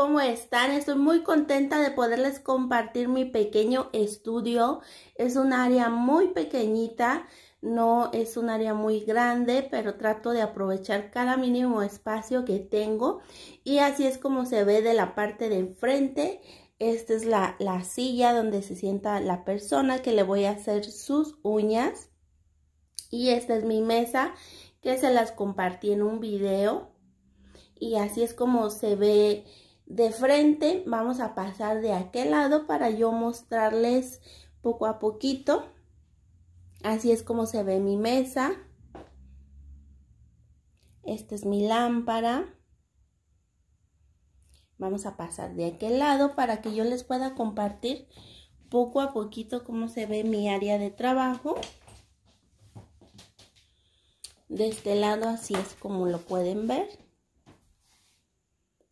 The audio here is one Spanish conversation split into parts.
¿cómo están? Estoy muy contenta de poderles compartir mi pequeño estudio. Es un área muy pequeñita, no es un área muy grande, pero trato de aprovechar cada mínimo espacio que tengo. Y así es como se ve de la parte de enfrente. Esta es la, la silla donde se sienta la persona que le voy a hacer sus uñas. Y esta es mi mesa que se las compartí en un video. Y así es como se ve de frente vamos a pasar de aquel lado para yo mostrarles poco a poquito así es como se ve mi mesa esta es mi lámpara vamos a pasar de aquel lado para que yo les pueda compartir poco a poquito cómo se ve mi área de trabajo de este lado así es como lo pueden ver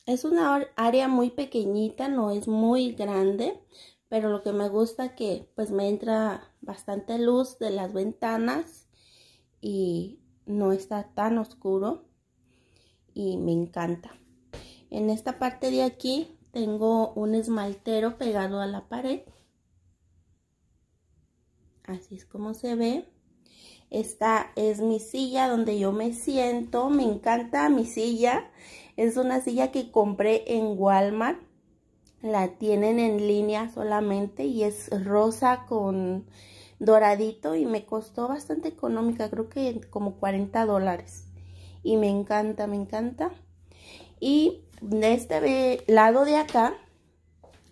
es una área muy pequeñita, no es muy grande, pero lo que me gusta que pues me entra bastante luz de las ventanas y no está tan oscuro y me encanta. En esta parte de aquí tengo un esmaltero pegado a la pared. Así es como se ve. Esta es mi silla donde yo me siento. Me encanta mi silla. Es una silla que compré en Walmart. La tienen en línea solamente y es rosa con doradito y me costó bastante económica, creo que como 40 dólares. Y me encanta, me encanta. Y de este lado de acá,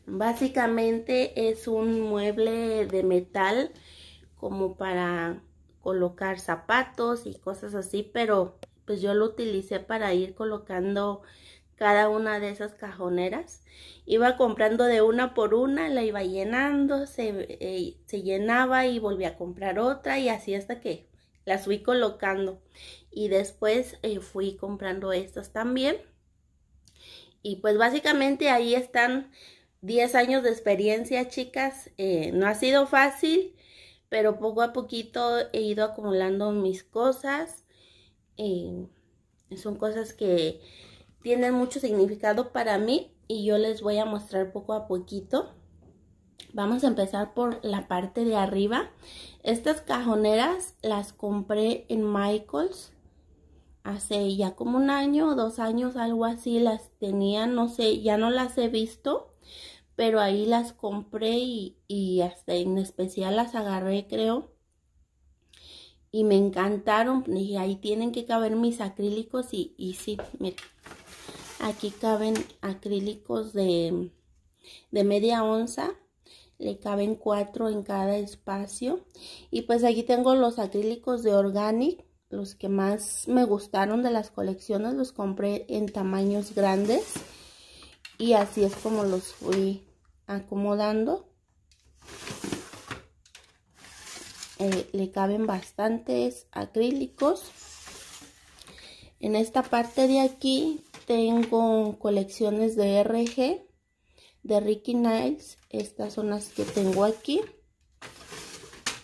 básicamente es un mueble de metal como para colocar zapatos y cosas así, pero pues yo lo utilicé para ir colocando cada una de esas cajoneras. Iba comprando de una por una, la iba llenando, se, eh, llenaba y volví a comprar otra y así hasta que las fui colocando. Y después eh, fui comprando estas también. Y pues básicamente ahí están 10 años de experiencia, chicas. Eh, no ha sido fácil, pero poco a poquito he ido acumulando mis cosas eh, son cosas que tienen mucho significado para mí y yo les voy a mostrar poco a poquito. Vamos a empezar por la parte de arriba. Estas cajoneras las compré en Michaels hace ya como un año o dos años, algo así. Las tenía, no sé, ya no las he visto, pero ahí las compré y, y hasta en especial las agarré, creo y me encantaron. Y pues, ahí tienen que caber mis acrílicos y, y sí, miren. Aquí caben acrílicos de, de media onza. Le caben cuatro en cada espacio. Y pues aquí tengo los acrílicos de Organic. Los que más me gustaron de las colecciones los compré en tamaños grandes. Y así es como los fui acomodando. Eh, le caben bastantes acrílicos. En esta parte de aquí tengo colecciones de RG de Ricky Niles. Estas son las que tengo aquí.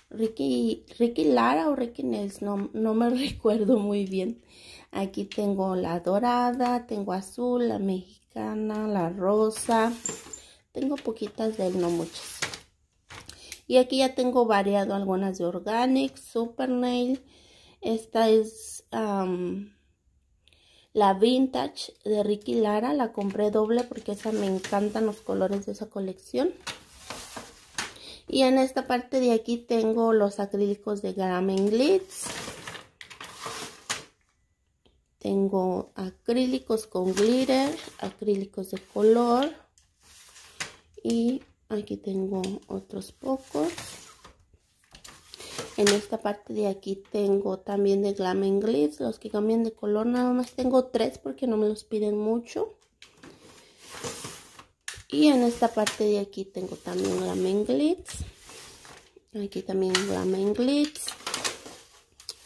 Ricky, Ricky Lara o Ricky Niles, no, no me recuerdo muy bien. Aquí tengo la dorada, tengo azul, la mexicana, la rosa. Tengo poquitas de él, no muchas. Y aquí ya tengo variado algunas de Organic, Super Nail. Esta es la Vintage de Ricky Lara. La compré doble porque esa me encantan los colores de esa colección. Y en esta parte de aquí tengo los acrílicos de Gramen Glitz. Tengo acrílicos con glitter, acrílicos de color y aquí tengo otros pocos en esta parte de aquí tengo también de Glam Glitz, los que cambian de color, nada más tengo tres porque no me los piden mucho. Y en esta parte de aquí tengo también Glam Glitz. Aquí también Glam and Glitz.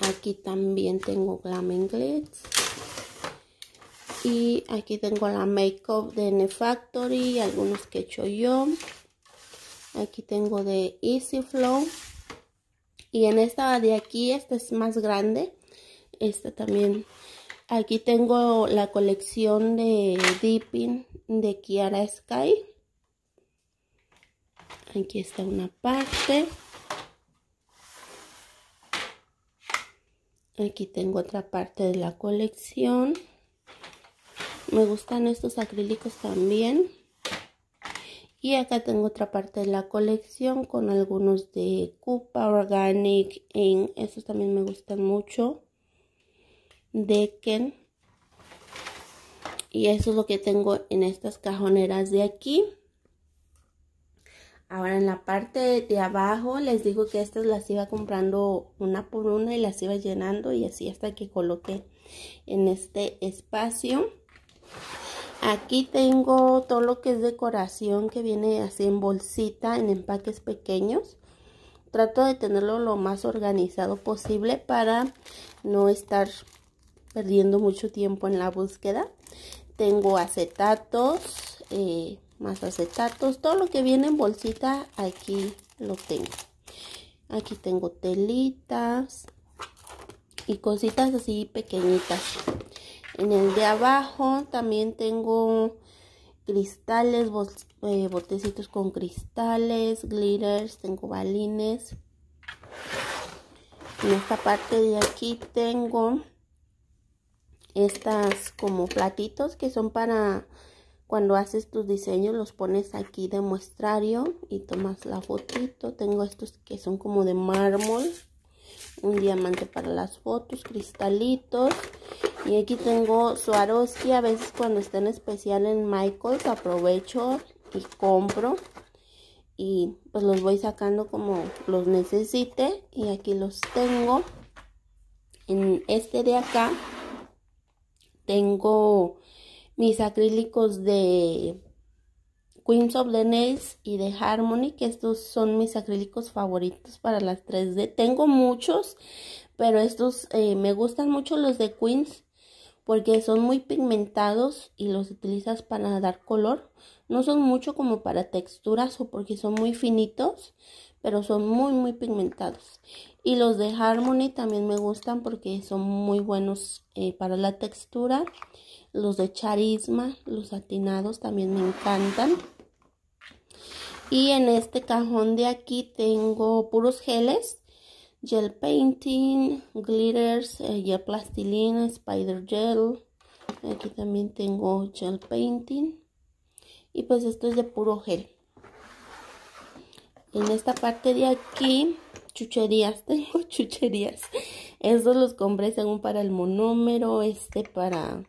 Aquí también tengo Glam Glitz. Y aquí tengo la Makeup de N Factory, algunos que he hecho yo. Aquí tengo de Easy Flow. Y en esta de aquí, esta es más grande. Esta también. Aquí tengo la colección de Dipping de Kiara Sky. Aquí está una parte. Aquí tengo otra parte de la colección. Me gustan estos acrílicos también. Y acá tengo otra parte de la colección con algunos de Cupa Organic en Estos también me gustan mucho. Deken. Y eso es lo que tengo en estas cajoneras de aquí. Ahora en la parte de abajo les digo que estas las iba comprando una por una y las iba llenando y así hasta que coloqué en este espacio. Aquí tengo todo lo que es decoración que viene así en bolsita, en empaques pequeños. Trato de tenerlo lo más organizado posible para no estar perdiendo mucho tiempo en la búsqueda. Tengo acetatos, eh, más acetatos, todo lo que viene en bolsita aquí lo tengo. Aquí tengo telitas y cositas así pequeñitas. En el de abajo también tengo cristales, eh, botecitos con cristales, glitters, tengo balines. En esta parte de aquí tengo estas como platitos que son para cuando haces tus diseños los pones aquí de muestrario y tomas la fotito. Tengo estos que son como de mármol, un diamante para las fotos, cristalitos y aquí tengo Swarovski, a veces cuando está en especial en Michaels aprovecho y compro. Y pues los voy sacando como los necesite. Y aquí los tengo. En este de acá tengo mis acrílicos de Queens of the Nails y de Harmony, que estos son mis acrílicos favoritos para las 3D. Tengo muchos, pero estos eh, me gustan mucho los de Queens porque son muy pigmentados y los utilizas para dar color. No son mucho como para texturas o porque son muy finitos, pero son muy muy pigmentados. Y los de Harmony también me gustan porque son muy buenos eh, para la textura. Los de Charisma, los atinados también me encantan. Y en este cajón de aquí tengo puros geles gel painting, glitters, eh, gel plastilina, spider gel. Aquí también tengo gel painting. Y pues esto es de puro gel. En esta parte de aquí, chucherías. Tengo chucherías. Estos los compré según para el monómero, este para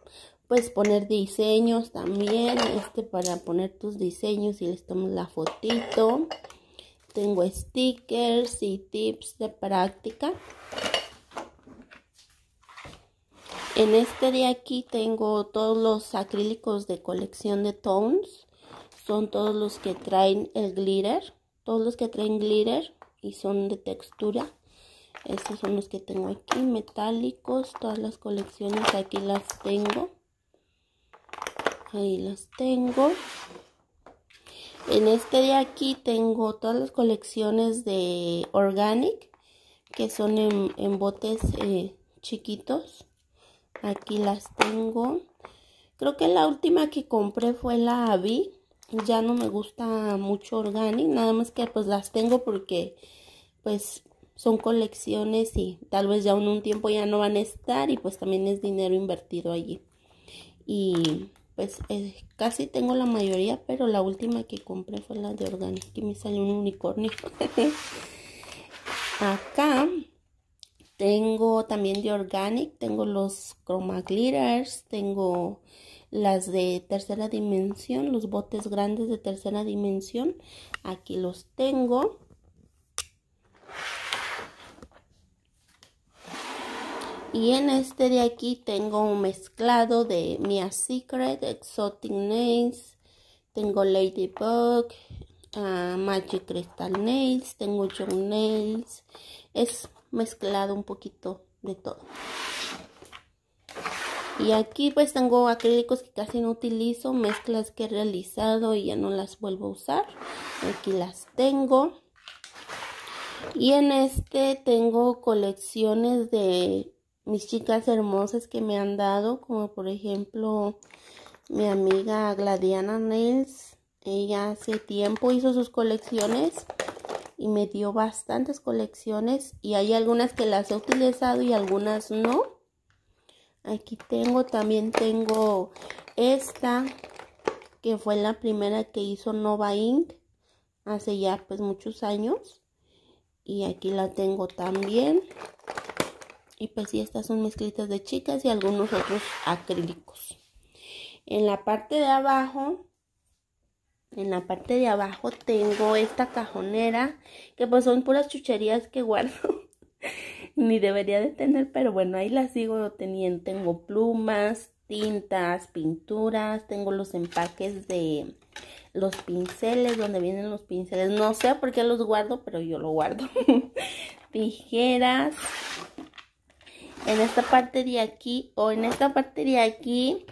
pues poner diseños también, este para poner tus diseños y les tomo la fotito tengo stickers y tips de práctica. En este de aquí tengo todos los acrílicos de colección de Tones. Son todos los que traen el glitter. Todos los que traen glitter y son de textura. Estos son los que tengo aquí, metálicos. Todas las colecciones aquí las tengo. Ahí las tengo. En este de aquí tengo todas las colecciones de Organic, que son en, botes eh, chiquitos. Aquí las tengo. Creo que la última que compré fue la Avi. Ya no me gusta mucho Organic, nada más que pues las tengo porque pues son colecciones y tal vez ya en un tiempo ya no van a estar y pues también es dinero invertido allí. Y pues eh, casi tengo la mayoría, pero la última que compré fue la de Organic y me salió un unicornio. Acá tengo también de Organic, tengo los Chroma Glitters, tengo las de tercera dimensión, los botes grandes de tercera dimensión. Aquí los tengo. Y en este de aquí tengo un mezclado de Mia Secret, Exotic Nails, tengo Ladybug, ah, Magic Crystal Nails, tengo John Nails. Es mezclado un poquito de todo. Y aquí pues tengo acrílicos que casi no utilizo, mezclas que he realizado y ya no las vuelvo a usar. Aquí las tengo. Y en este tengo colecciones de mis chicas hermosas que me han dado, como por ejemplo mi amiga Gladiana Nails. Ella hace tiempo hizo sus colecciones y me dio bastantes colecciones y hay algunas que las he utilizado y algunas no. Aquí tengo, también tengo esta que fue la primera que hizo Nova Ink. hace ya pues muchos años. Y aquí la tengo también. Y pues sí, estas son mezclitas de chicas y algunos otros acrílicos. En la parte de abajo, en la parte de abajo tengo esta cajonera, que pues son puras chucherías que guardo. Ni debería de tener, pero bueno, ahí las sigo teniendo. Tengo plumas, tintas, pinturas, tengo los empaques de los pinceles, donde vienen los pinceles. No sé por qué los guardo, pero yo lo guardo. Tijeras, en esta parte de aquí o en esta parte de aquí.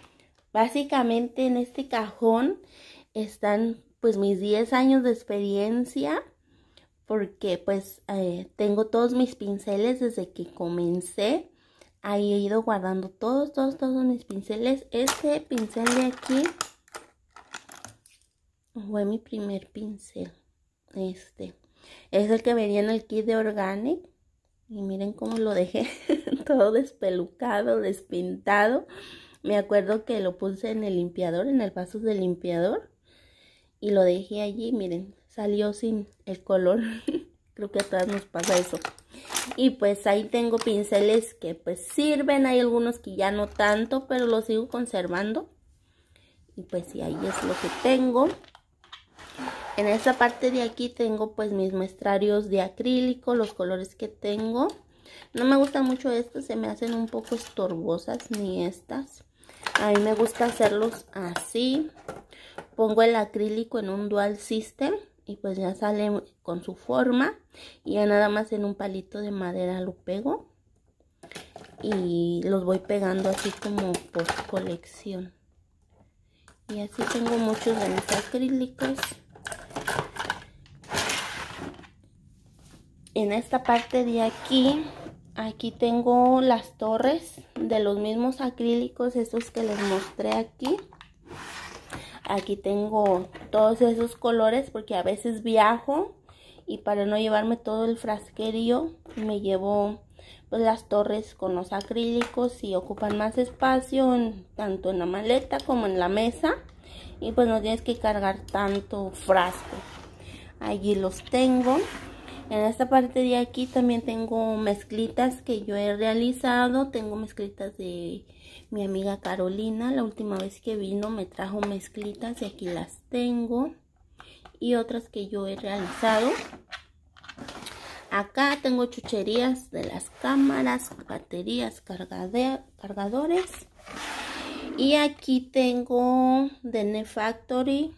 Básicamente en este cajón están pues mis 10 años de experiencia porque pues eh, tengo todos mis pinceles desde que comencé. Ahí he ido guardando todos, todos, todos mis pinceles. Este pincel de aquí fue mi primer pincel. Este es el que venía en el kit de Organic. Y miren cómo lo dejé todo despelucado, despintado. Me acuerdo que lo puse en el limpiador, en el vaso del limpiador. Y lo dejé allí, miren, salió sin el color. Creo que a todas nos pasa eso. Y pues ahí tengo pinceles que pues sirven. Hay algunos que ya no tanto, pero los sigo conservando. Y pues sí, ahí es lo que tengo. En esta parte de aquí tengo pues mis muestrarios de acrílico, los colores que tengo. No me gustan mucho estos, se me hacen un poco estorbosas ni estas. A mí me gusta hacerlos así. Pongo el acrílico en un dual system y pues ya sale con su forma. Y ya nada más en un palito de madera lo pego. Y los voy pegando así como por colección. Y así tengo muchos de mis acrílicos. en esta parte de aquí aquí tengo las torres de los mismos acrílicos esos que les mostré aquí aquí tengo todos esos colores porque a veces viajo y para no llevarme todo el frasquerío me llevo pues, las torres con los acrílicos y ocupan más espacio tanto en la maleta como en la mesa y pues no tienes que cargar tanto frasco allí los tengo en esta parte de aquí también tengo mezclitas que yo he realizado. Tengo mezclitas de mi amiga Carolina. La última vez que vino me trajo mezclitas y aquí las tengo. Y otras que yo he realizado. Acá tengo chucherías de las cámaras, baterías, cargadores. Y aquí tengo de Nefactory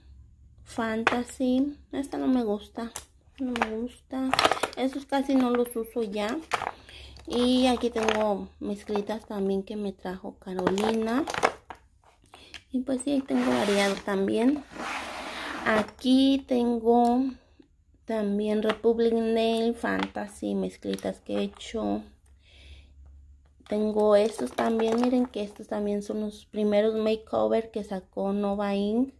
Fantasy. Esta no me gusta. No me gusta. Esos casi no los uso ya. Y aquí tengo mezclitas también que me trajo Carolina. Y pues sí, tengo variado también. Aquí tengo también Republic Nail Fantasy, mezclitas que he hecho. Tengo estos también, miren que estos también son los primeros makeover que sacó Nova Inc.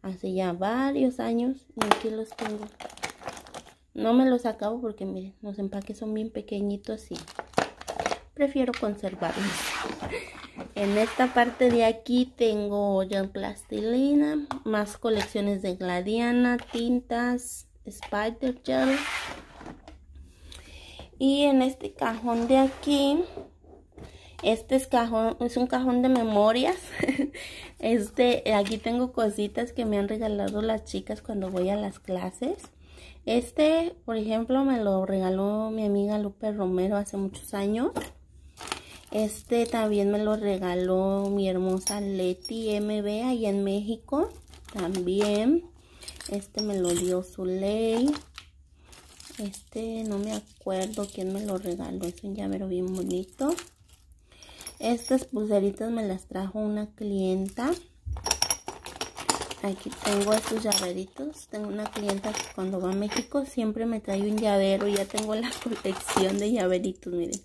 Hace ya varios años y aquí los tengo. No me los acabo porque miren, los empaques son bien pequeñitos y prefiero conservarlos. En esta parte de aquí tengo ya plastilina, más colecciones de gladiana, tintas, spider gel. Y en este cajón de aquí, este es, cajón, es un cajón de memorias. Este, aquí tengo cositas que me han regalado las chicas cuando voy a las clases. Este, por ejemplo, me lo regaló mi amiga Lupe Romero hace muchos años. Este también me lo regaló mi hermosa Leti MB ahí en México. También. Este me lo dio Zuley. Este no me acuerdo quién me lo regaló. Es un llavero bien bonito. Estas pulseritas me las trajo una clienta. Aquí tengo estos llaveritos. Tengo una clienta que cuando va a México siempre me trae un llavero. Ya tengo la colección de llaveritos, miren.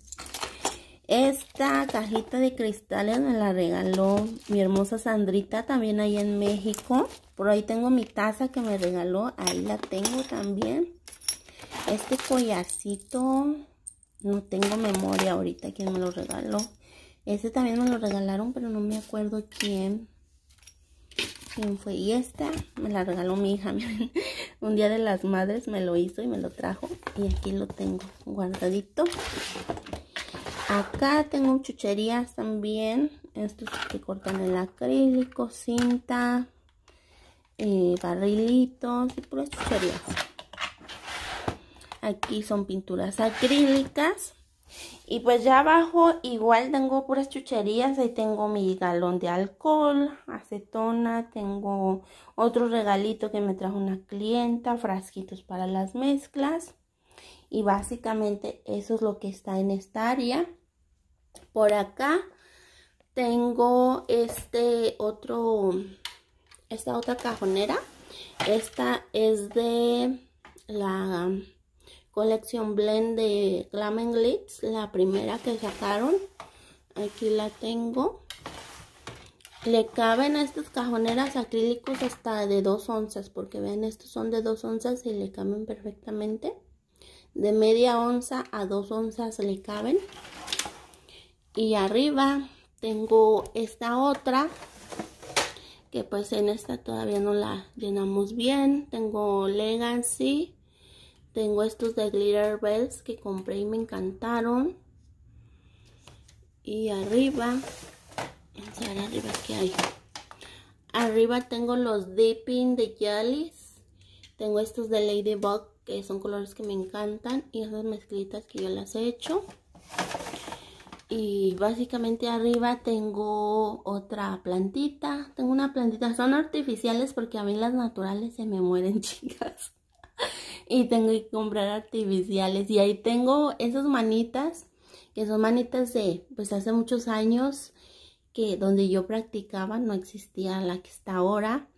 Esta cajita de cristales me la regaló mi hermosa Sandrita también ahí en México. Por ahí tengo mi taza que me regaló. Ahí la tengo también. Este collacito. no tengo memoria ahorita quién me lo regaló. Este también me lo regalaron, pero no me acuerdo quién fue. Y esta me la regaló mi hija. un día de las madres me lo hizo y me lo trajo. Y aquí lo tengo guardadito. Acá tengo chucherías también. Estos que cortan el acrílico, cinta, eh, barrilitos y puras chucherías. Aquí son pinturas acrílicas. Y pues ya abajo igual tengo puras chucherías, ahí tengo mi galón de alcohol, acetona, tengo otro regalito que me trajo una clienta, frasquitos para las mezclas. Y básicamente eso es lo que está en esta área. Por acá tengo este otro, esta otra cajonera. Esta es de la colección blend de Glam Glitz, la primera que sacaron. Aquí la tengo. Le caben a estas cajoneras acrílicos hasta de 2 onzas, porque vean, estos son de 2 onzas y le caben perfectamente. De media onza a 2 onzas le caben. Y arriba tengo esta otra, que pues en esta todavía no la llenamos bien. Tengo Legacy, tengo estos de Glitter Bells que compré y me encantaron. Y arriba, vamos arriba qué hay. Arriba tengo los Dipping de Jellies. Tengo estos de Ladybug que son colores que me encantan. Y esas mezclitas que yo las he hecho. Y básicamente arriba tengo otra plantita. Tengo una plantita. Son artificiales porque a mí las naturales se me mueren, chicas. y tengo que comprar artificiales. Y ahí tengo esas manitas, que son manitas de, pues hace muchos años, que donde yo practicaba no existía la que está ahora.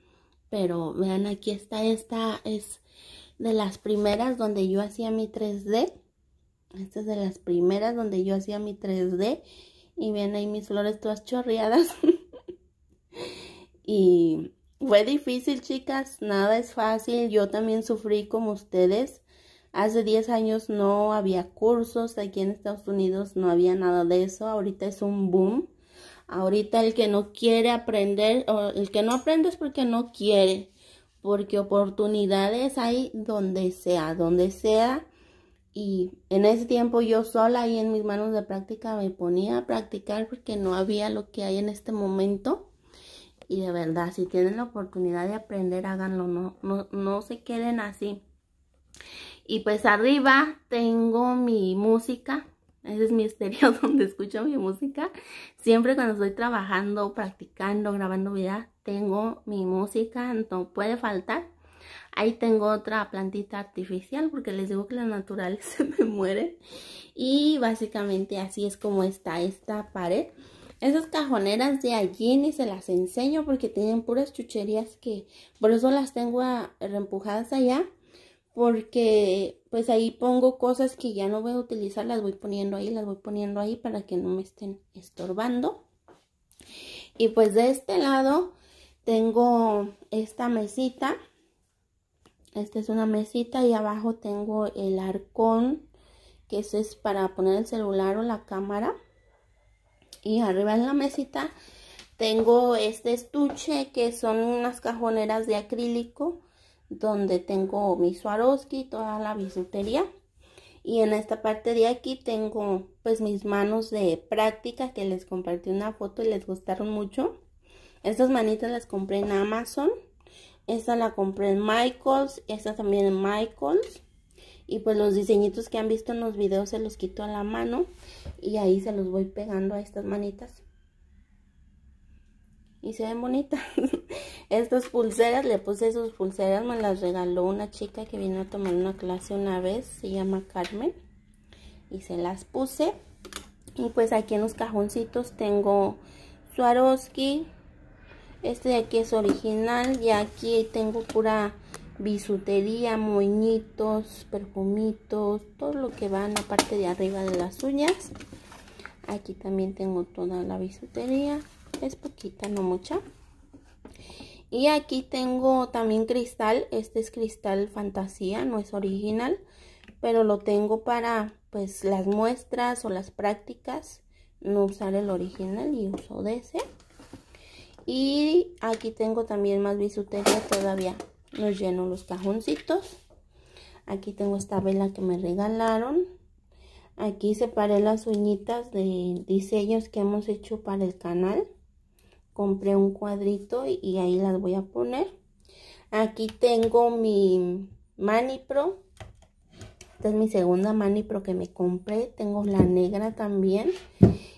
Pero vean, aquí está, esta es de las primeras donde yo hacía mi 3D. Esta es de las primeras donde yo hacía mi 3D. Y vean ahí mis flores todas chorreadas. y fue difícil, chicas, nada es fácil. Yo también sufrí como ustedes. Hace 10 años no había cursos, aquí en Estados Unidos no había nada de eso. Ahorita es un boom. Ahorita el que no quiere aprender, o el que no aprende es porque no quiere, porque oportunidades hay donde sea, donde sea. Y en ese tiempo yo sola ahí en mis manos de práctica me ponía a practicar porque no había lo que hay en este momento y de verdad, si tienen la oportunidad de aprender, háganlo, no, no, no se queden así. Y pues arriba tengo mi música. Ese es mi estéreo donde escucho mi música. Siempre cuando estoy trabajando, practicando, grabando vida tengo mi música, no puede faltar. Ahí tengo otra plantita artificial porque les digo que la naturales se me muere. Y básicamente así es como está esta pared. Esas cajoneras de allí ni se las enseño porque tienen puras chucherías que por eso las tengo ah, reempujadas allá. Porque pues ahí pongo cosas que ya no voy a utilizar, las voy poniendo ahí, las voy poniendo ahí para que no me estén estorbando. Y pues de este lado tengo esta mesita. Esta es una mesita y abajo tengo el arcón que es para poner el celular o la cámara y arriba en la mesita tengo este estuche que son unas cajoneras de acrílico donde tengo mi Swarovski, toda la bisutería. Y en esta parte de aquí tengo pues mis manos de práctica que les compartí una foto y les gustaron mucho. Estas manitas las compré en Amazon. Esta la compré en Michaels, esta también en Michaels y pues los diseñitos que han visto en los videos se los quito a la mano y ahí se los voy pegando a estas manitas y se ven bonitas estas pulseras le puse sus pulseras me las regaló una chica que vino a tomar una clase una vez se llama Carmen y se las puse y pues aquí en los cajoncitos tengo Swarovski este de aquí es original y aquí tengo pura bisutería, moñitos, perfumitos, todo lo que va en la parte de arriba de las uñas. Aquí también tengo toda la bisutería, es poquita, no mucha. Y aquí tengo también cristal, este es cristal fantasía, no es original, pero lo tengo para pues las muestras o las prácticas, no usar el original y uso de ese. Y aquí tengo también más bisutería todavía los lleno los cajoncitos. Aquí tengo esta vela que me regalaron. Aquí separé las uñitas de diseños que hemos hecho para el canal. Compré un cuadrito y, ahí las voy a poner. Aquí tengo mi Mani Pro. Esta es mi segunda Mani Pro que me compré. Tengo la negra también.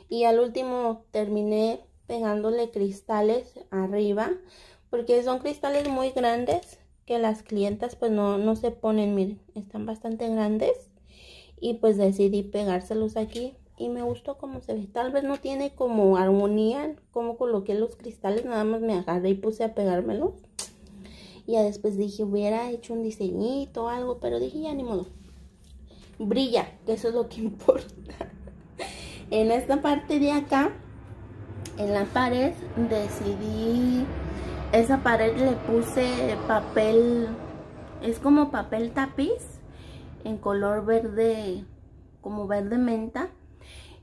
Y al último terminé pegándole cristales arriba. Porque son cristales muy grandes que las clientas pues no, se ponen, miren, están bastante grandes y pues decidí pegárselos aquí y me gustó como se ve. Tal vez no tiene como armonía, como coloqué los cristales, nada más me agarré y puse a pegármelos. Y ya después dije, hubiera hecho un diseñito o algo, pero dije, ya ni modo. Brilla, que eso es lo que importa. en esta parte de acá, en la pared, decidí esa pared le puse papel, es como papel tapiz en color verde, como verde menta.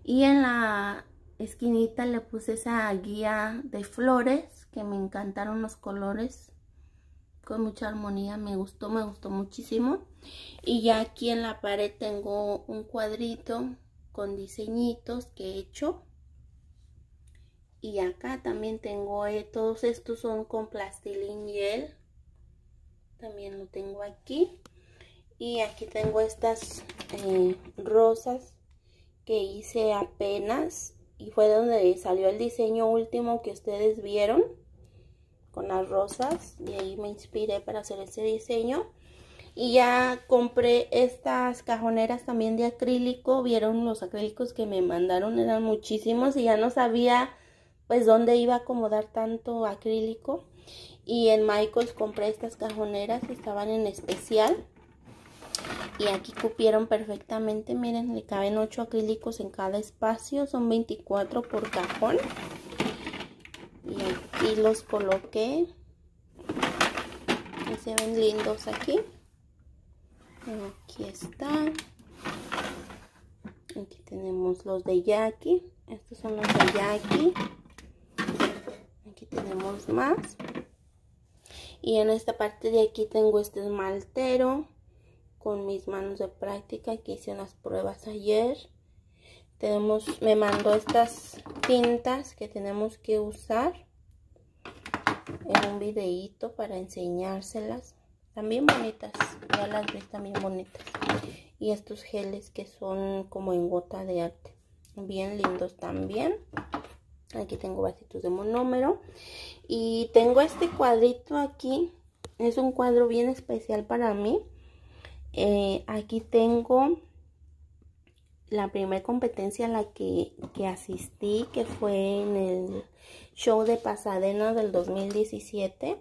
Y en la esquinita le puse esa guía de flores que me encantaron los colores con mucha armonía me gustó me gustó muchísimo y ya aquí en la pared tengo un cuadrito con diseñitos que he hecho y acá también tengo eh, todos estos son con plastilín gel también lo tengo aquí y aquí tengo estas eh, rosas que hice apenas y fue donde salió el diseño último que ustedes vieron con las rosas Y ahí me inspiré para hacer ese diseño y ya compré estas cajoneras también de acrílico vieron los acrílicos que me mandaron eran muchísimos y ya no sabía pues dónde iba a acomodar tanto acrílico y en Michaels compré estas cajoneras, estaban en especial y aquí cupieron perfectamente, miren, le caben 8 acrílicos en cada espacio, son 24 por cajón y aquí los coloqué y se ven lindos aquí aquí están. aquí tenemos los de Jackie estos son los de Jackie tenemos más. Y en esta parte de aquí tengo este esmaltero con mis manos de práctica que hice unas pruebas ayer. Tenemos, me mandó estas tintas que tenemos que usar en un videito para enseñárselas. También bonitas, ya las vi también bonitas. Y estos geles que son como en gota de arte. Bien lindos también. Aquí tengo vasitos de monómero. Y tengo este cuadrito aquí. Es un cuadro bien especial para mí. Eh, aquí tengo la primera competencia a la que, que, asistí, que fue en el show de Pasadena del 2017.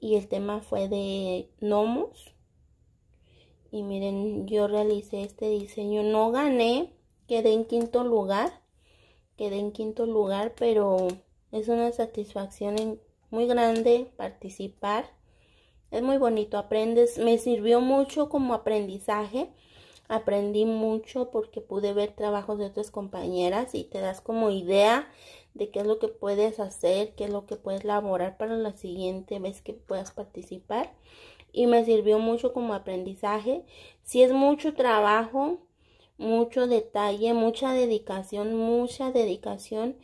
Y el tema fue de gnomos. Y miren, yo realicé este diseño. No gané, quedé en quinto lugar quedé en quinto lugar, pero es una satisfacción muy grande participar. Es muy bonito, aprendes, me sirvió mucho como aprendizaje. Aprendí mucho porque pude ver trabajos de otras compañeras y te das como idea de qué es lo que puedes hacer, qué es lo que puedes laborar para la siguiente vez que puedas participar. Y me sirvió mucho como aprendizaje. Si es mucho trabajo, mucho detalle, mucha dedicación, mucha dedicación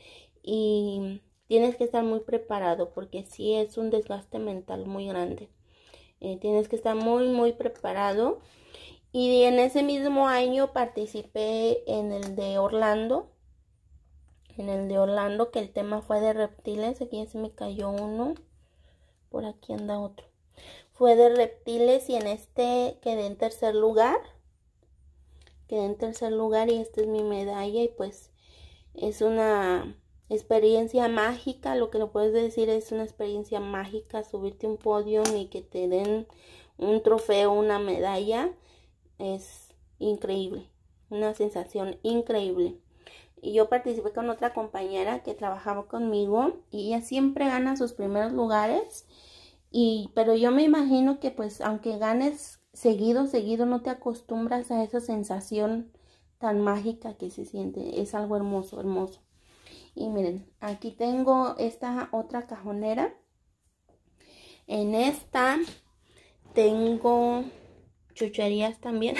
y tienes que estar muy preparado porque si es un desgaste mental muy grande. Eh, tienes que estar muy, muy preparado. Y en ese mismo año participé en el de Orlando. En el de Orlando, que el tema fue de reptiles. Aquí se me cayó uno. Por aquí anda otro. Fue de reptiles y en este quedé en tercer lugar quedé en tercer lugar y esta es mi medalla y pues es una experiencia mágica, lo que lo puedes decir es una experiencia mágica, subirte un podio y que te den un trofeo, una medalla, es increíble, una sensación increíble. Y yo participé con otra compañera que trabajaba conmigo y ella siempre gana sus primeros lugares. Y, pero yo me imagino que pues aunque ganes seguido, seguido no te acostumbras a esa sensación tan mágica que se siente. Es algo hermoso, hermoso. Y miren, aquí tengo esta otra cajonera. En esta tengo chucherías también.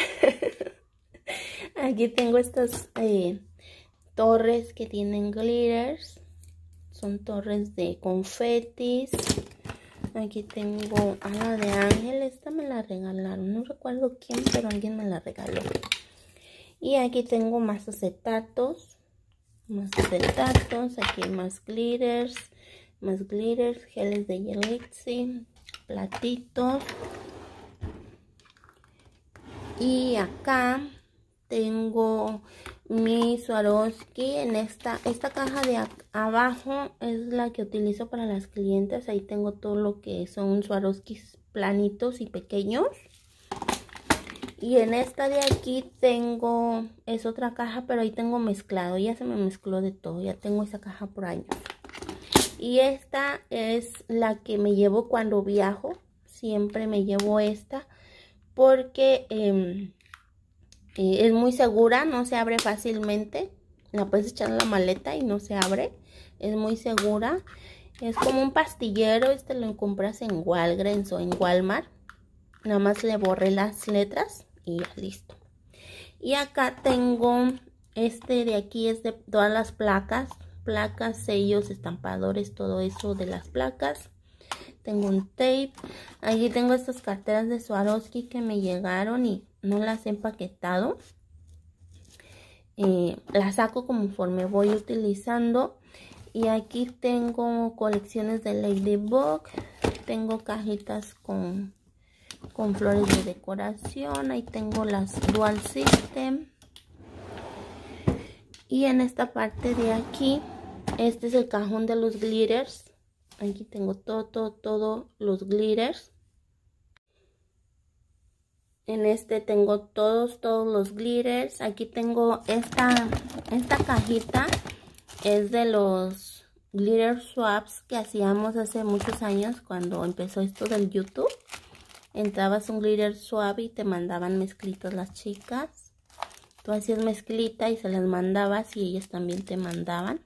aquí tengo estas eh, torres que tienen glitters. Son torres de confetis. Aquí tengo ala de ángel. Esta me la regalaron. No recuerdo quién, pero alguien me la regaló. Y aquí tengo más acetatos. Más acetatos. Aquí más glitters. Más glitters. Geles de Elixir. Platitos. Y acá tengo mi Swarovski en esta, esta caja de abajo es la que utilizo para las clientes. Ahí tengo todo lo que son Swarovskis planitos y pequeños. Y en esta de aquí tengo, es otra caja, pero ahí tengo mezclado. Ya se me mezcló de todo, ya tengo esa caja por años. Y esta es la que me llevo cuando viajo. Siempre me llevo esta porque... Em, eh, es muy segura, no se abre fácilmente. La puedes echar en la maleta y no se abre. Es muy segura. Es como un pastillero. Este lo compras en Walgreens o en Walmart. Nada más le borré las letras y ya listo. Y acá tengo este de aquí, es de todas las placas. Placas, sellos, estampadores, todo eso de las placas. Tengo un tape. Allí tengo estas carteras de Swarovski que me llegaron y no las he empaquetado. la eh, las saco conforme voy utilizando. Y aquí tengo colecciones de Ladybug. Tengo cajitas con, flores de decoración. Ahí tengo las Dual System. Y en esta parte de aquí, este es el cajón de los glitters. Aquí tengo todo, todo, todo los glitters. En este tengo todos, todos los glitters. Aquí tengo esta, esta cajita. Es de los glitter swaps que hacíamos hace muchos años cuando empezó esto del YouTube. Entrabas un glitter swap y te mandaban mezclitas las chicas. Tú hacías mezclita y se las mandabas y ellas también te mandaban.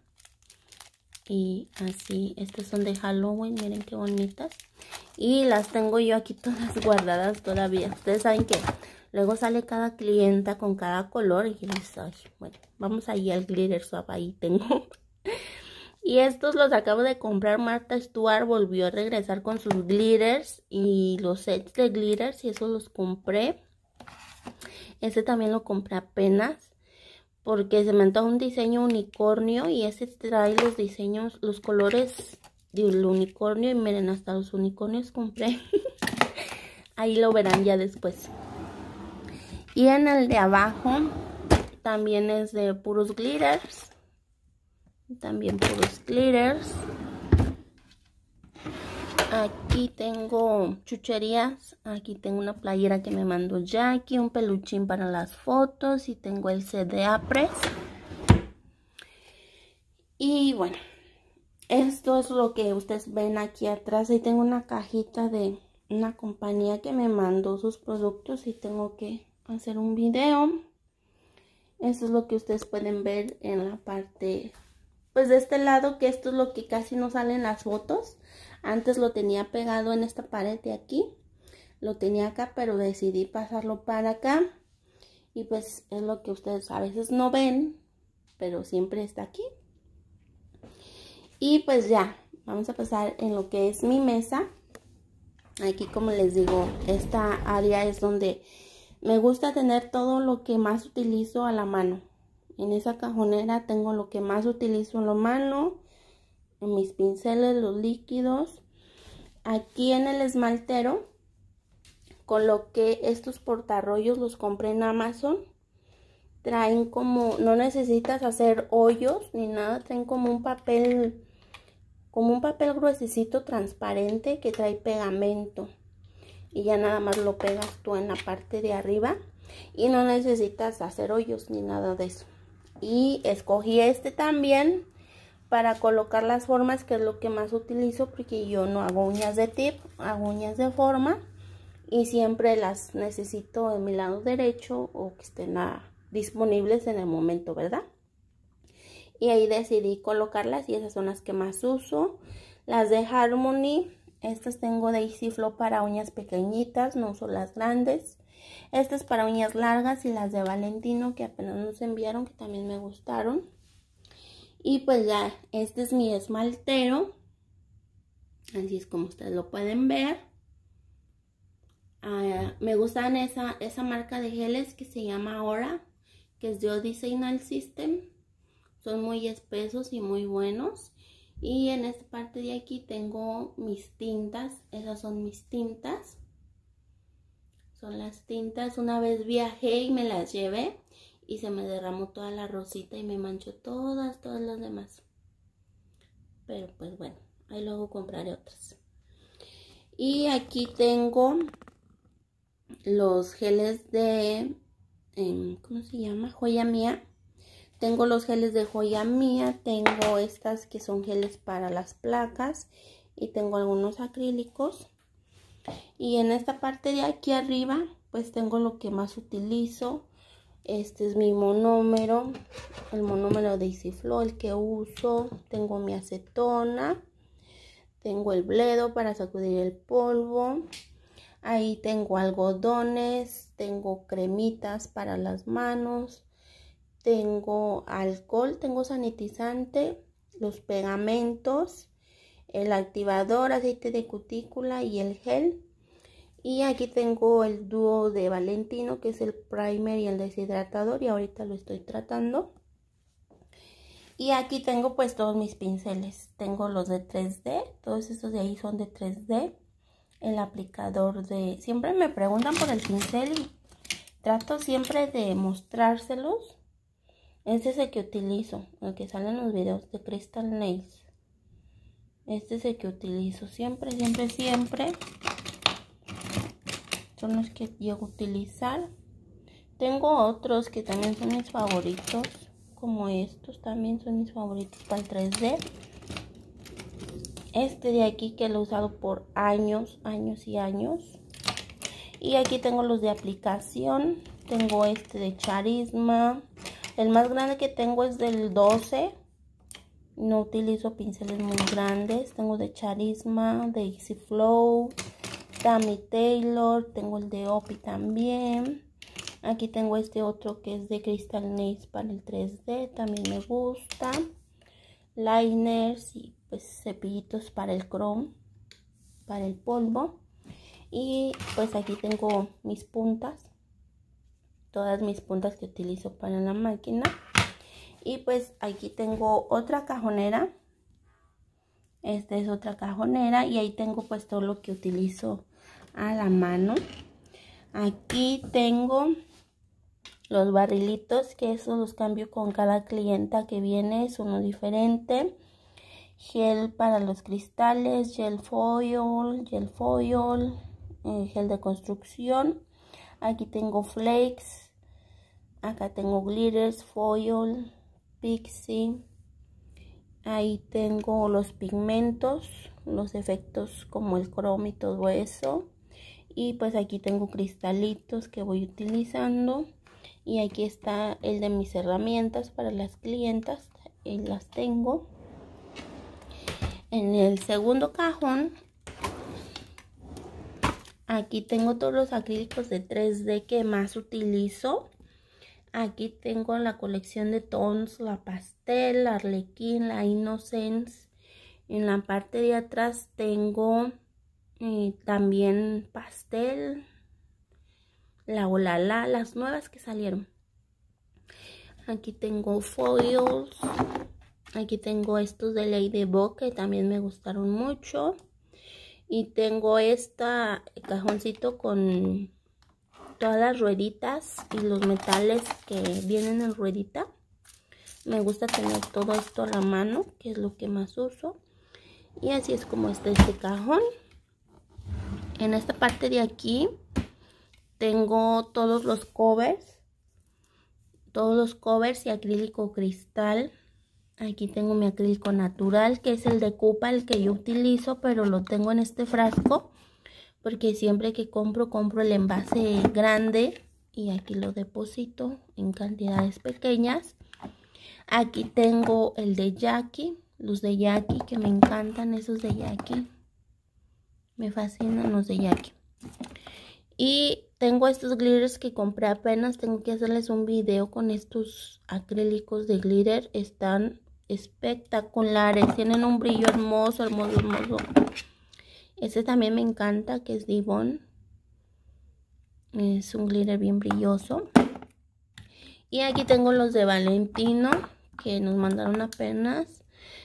Y así, estos son de Halloween, miren qué bonitas y las tengo yo aquí todas guardadas todavía. Ustedes saben que luego sale cada clienta con cada color y les ay, bueno, vamos ahí al glitter swap, ahí tengo. y estos los acabo de comprar, Marta Stuart volvió a regresar con sus glitters y los sets de glitters y esos los compré. Este también lo compré apenas porque se me antoja un diseño unicornio y ese trae los diseños, los colores el unicornio. Y miren, hasta los unicornios compré. Ahí lo verán ya después. Y en el de abajo también es de puros glitters. También puros glitters. Aquí tengo chucherías. Aquí tengo una playera que me mandó Jackie. Un peluchín para las fotos. Y tengo el CD Apres. Y bueno. Esto es lo que ustedes ven aquí atrás. Ahí tengo una cajita de una compañía que me mandó sus productos y tengo que hacer un video. Esto es lo que ustedes pueden ver en la parte, pues de este lado, que esto es lo que casi no salen las fotos. Antes lo tenía pegado en esta pared de aquí. Lo tenía acá, pero decidí pasarlo para acá. Y pues es lo que ustedes a veces no ven, pero siempre está aquí. Y pues ya, vamos a pasar en lo que es mi mesa. Aquí como les digo, esta área es donde me gusta tener todo lo que más utilizo a la mano. En esa cajonera tengo lo que más utilizo a la mano, mis pinceles, los líquidos. Aquí en el esmaltero coloqué estos portarrollos, los compré en Amazon. Traen como, no necesitas hacer hoyos ni nada, traen como un papel como un papel gruesecito transparente que trae pegamento y ya nada más lo pegas tú en la parte de arriba y no necesitas hacer hoyos ni nada de eso y escogí este también para colocar las formas que es lo que más utilizo porque yo no hago uñas de tip hago uñas de forma y siempre las necesito en mi lado derecho o que estén disponibles en el momento verdad y ahí decidí colocarlas y esas son las que más uso. Las de Harmony, estas tengo de Easy para uñas pequeñitas, no uso las grandes. Estas para uñas largas y las de Valentino que apenas nos enviaron que también me gustaron. Y pues ya, este es mi esmaltero. Así es como ustedes lo pueden ver. Ah, me gustan esa, esa marca de geles que se llama Aura, que es de Odyssey System son muy espesos y muy buenos. Y en esta parte de aquí tengo mis tintas, esas son mis tintas. Son las tintas, una vez viajé y me las llevé y se me derramó toda la rosita y me manchó todas, todas las demás. Pero pues bueno, ahí luego compraré otras. Y aquí tengo los geles de, em, ¿cómo se llama? Joya mía tengo los geles de joya mía, tengo estas que son geles para las placas y tengo algunos acrílicos. Y en esta parte de aquí arriba, pues tengo lo que más utilizo. Este es mi monómero, el monómero de Isiflo, el que uso. Tengo mi acetona, tengo el bledo para sacudir el polvo. Ahí tengo algodones, tengo cremitas para las manos, tengo alcohol, tengo sanitizante, los pegamentos, el activador, aceite de cutícula y el gel. Y aquí tengo el dúo de Valentino, que es el primer y el deshidratador, y ahorita lo estoy tratando. Y aquí tengo pues todos mis pinceles. Tengo los de 3D, todos estos de ahí son de 3D. El aplicador de... Siempre me preguntan por el pincel y trato siempre de mostrárselos. Este es el que utilizo, el que sale en los videos de Crystal Nails. Este es el que utilizo siempre, siempre, siempre. Son los que llego a utilizar. Tengo otros que también son mis favoritos. Como estos también son mis favoritos para el 3D. Este de aquí que lo he usado por años, años y años. Y aquí tengo los de aplicación. Tengo este de Charisma. El más grande que tengo es del 12. No utilizo pinceles muy grandes. Tengo de Charisma, de Easy Flow, Tammy Taylor. Tengo el de Opi también. Aquí tengo este otro que es de Crystal Nails para el 3D. También me gusta. Liners y pues cepillitos para el chrome, para el polvo. Y pues aquí tengo mis puntas todas mis puntas que utilizo para la máquina. Y pues aquí tengo otra cajonera. Esta es otra cajonera y ahí tengo pues todo lo que utilizo a la mano. Aquí tengo los barrilitos que esos los cambio con cada clienta que viene, es uno diferente. Gel para los cristales, gel foil, gel foil, eh, gel de construcción. Aquí tengo flakes, Acá tengo glitters, foil, pixie. Ahí tengo los pigmentos, los efectos como el cromo y todo eso. Y pues aquí tengo cristalitos que voy utilizando. Y aquí está el de mis herramientas para las clientas. Y las tengo. En el segundo cajón Aquí tengo todos los acrílicos de 3D que más utilizo. Aquí tengo la colección de Tons, la Pastel, la Arlequín, la Innocence. En la parte de atrás tengo eh, también Pastel, la Olala, las nuevas que salieron. Aquí tengo foils. Aquí tengo estos de Ladybug que también me gustaron mucho. Y tengo este cajoncito con todas las rueditas y los metales que vienen en ruedita. Me gusta tener todo esto a la mano, que es lo que más uso. Y así es como está este cajón. En esta parte de aquí tengo todos los covers. Todos los covers y acrílico cristal. Aquí tengo mi acrílico natural, que es el de Cupa, el que yo utilizo, pero lo tengo en este frasco porque siempre que compro, compro el envase grande y aquí lo deposito en cantidades pequeñas. Aquí tengo el de Jackie, los de Jackie que me encantan, esos de Jackie. Me fascinan los de Jackie. Y tengo estos glitters que compré apenas, tengo que hacerles un video con estos acrílicos de glitter. Están espectaculares, tienen un brillo hermoso, hermoso, hermoso. Este también me encanta, que es Divon. Es un glitter bien brilloso. Y aquí tengo los de Valentino, que nos mandaron apenas.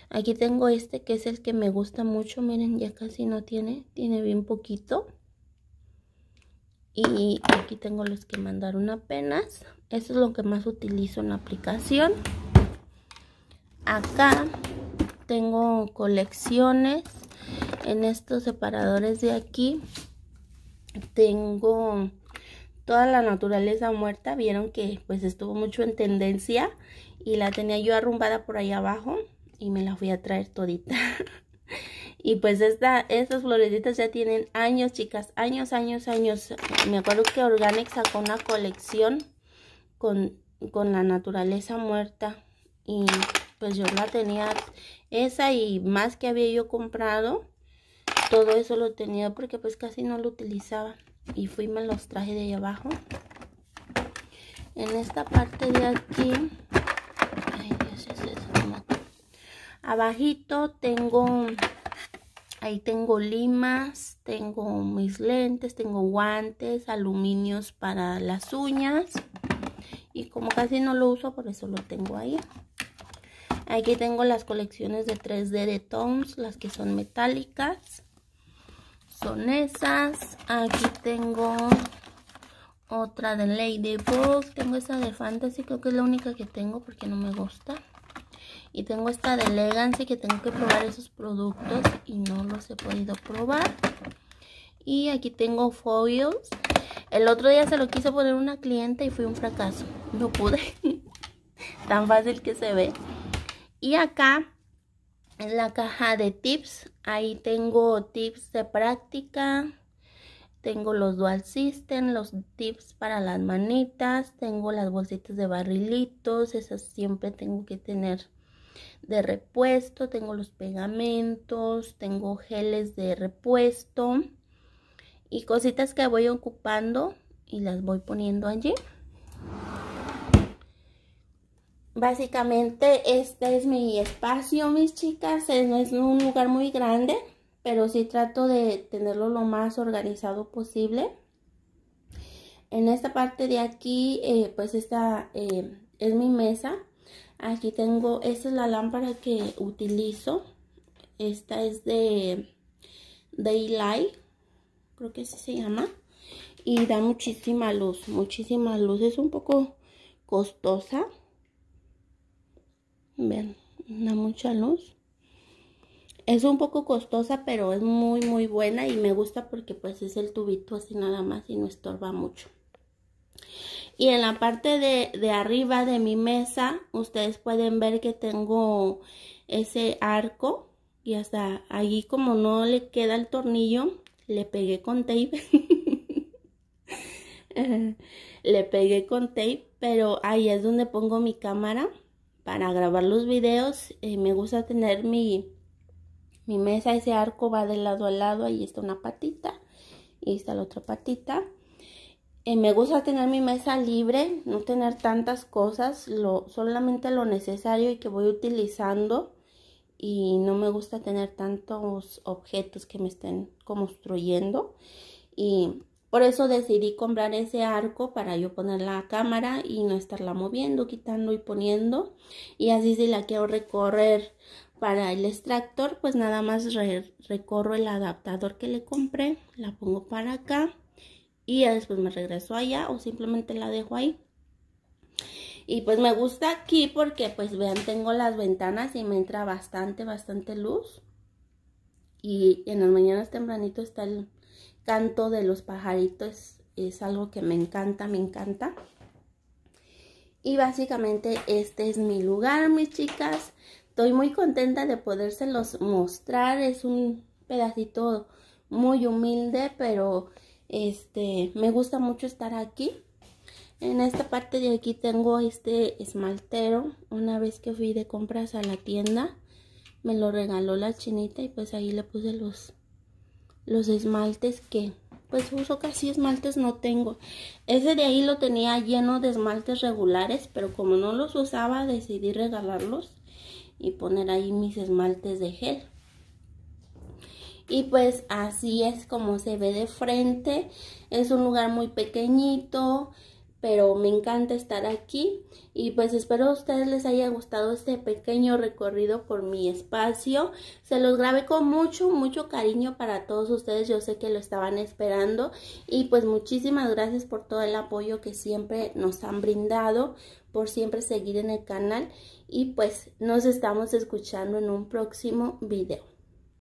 Aquí tengo este, que es el que me gusta mucho. Miren, ya casi no tiene, tiene bien poquito. Y aquí tengo los que mandaron apenas. Eso es lo que más utilizo en la aplicación. Acá tengo colecciones en estos separadores de aquí tengo toda la naturaleza muerta. Vieron que pues estuvo mucho en tendencia y la tenía yo arrumbada por ahí abajo y me la fui a traer todita. y pues esta, estas florecitas ya tienen años, chicas, años, años, años. Me acuerdo que Organic sacó una colección con, con la naturaleza muerta y pues yo la tenía esa y más que había yo comprado todo eso lo tenía porque pues casi no lo utilizaba y fui me los traje de ahí abajo en esta parte de aquí ay Dios, eso, abajito tengo ahí tengo limas tengo mis lentes tengo guantes aluminios para las uñas y como casi no lo uso por eso lo tengo ahí aquí tengo las colecciones de 3D de tones las que son metálicas son esas. Aquí tengo otra de Ladybug. Tengo esa de Fantasy, creo que es la única que tengo porque no me gusta. Y tengo esta de Elegancy que tengo que probar esos productos y no los he podido probar. Y aquí tengo foils. El otro día se lo quise poner una cliente y fue un fracaso. No pude. Tan fácil que se ve. Y acá en la caja de tips Ahí tengo tips de práctica, tengo los dual system, los tips para las manitas, tengo las bolsitas de barrilitos, esas siempre tengo que tener de repuesto, tengo los pegamentos, tengo geles de repuesto y cositas que voy ocupando y las voy poniendo allí. Básicamente este es mi espacio, mis chicas. no es un lugar muy grande, pero sí trato de tenerlo lo más organizado posible. En esta parte de aquí, eh, pues esta eh, es mi mesa. Aquí tengo, esta es la lámpara que utilizo. Esta es de Daylight, creo que así se llama. Y da muchísima luz, muchísima luz. Es un poco costosa Vean, da mucha luz. Es un poco costosa, pero es muy, muy buena y me gusta porque pues es el tubito así nada más y no estorba mucho. Y en la parte de, de arriba de mi mesa, ustedes pueden ver que tengo ese arco y hasta allí como no le queda el tornillo, le pegué con tape. Eh, le pegué con tape, pero ahí es donde pongo mi cámara para grabar los videos. Eh, me gusta tener mi, mi mesa, ese arco va de lado a lado, ahí está una patita y está la otra patita. Eh, me gusta tener mi mesa libre, no tener tantas cosas, lo, solamente lo necesario y que voy utilizando. Y no me gusta tener tantos objetos que me estén construyendo. Y por eso decidí comprar ese arco para yo poner la cámara y no estarla moviendo, quitando y poniendo. Y así si la quiero recorrer para el extractor, pues nada más recorro el adaptador que le compré, la pongo para acá y después me regreso allá o simplemente la dejo ahí. Y pues me gusta aquí porque pues vean, tengo las ventanas y me entra bastante, bastante luz. Y en las mañanas tempranito está el, canto de los pajaritos es algo que me encanta, me encanta. Y básicamente este es mi lugar, mis chicas. Estoy muy contenta de podérselos mostrar. Es un pedacito muy humilde, pero este me gusta mucho estar aquí. En esta parte de aquí tengo este esmaltero. Una vez que fui de compras a la tienda, me lo regaló la chinita y pues ahí le puse los los esmaltes que pues uso casi esmaltes no tengo. Ese de ahí lo tenía lleno de esmaltes regulares, pero como no los usaba decidí regalarlos y poner ahí mis esmaltes de gel. Y pues así es como se ve de frente. Es un lugar muy pequeñito pero me encanta estar aquí y pues espero a ustedes les haya gustado este pequeño recorrido por mi espacio. Se los grabé con mucho, mucho cariño para todos ustedes, yo sé que lo estaban esperando y pues muchísimas gracias por todo el apoyo que siempre nos han brindado, por siempre seguir en el canal y pues nos estamos escuchando en un próximo video.